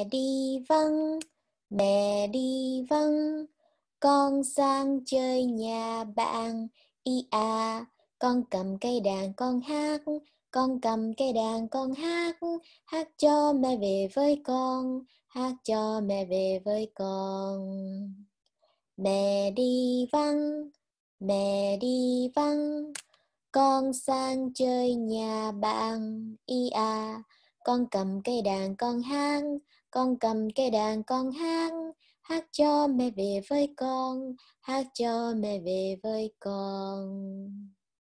Vâng, mẹ đi vắng, mẹ đi vắng, con sang chơi nhà bạn, y à, con cầm cây đàn con hát, con cầm cây đàn con hát, hát cho mẹ về với con, hát cho mẹ về với con. Mẹ đi vắng, mẹ đi vắng, con sang chơi nhà bạn, y à, con cầm cây đàn con hát con cầm cây đàn con hát hát cho mẹ về với con hát cho mẹ về với con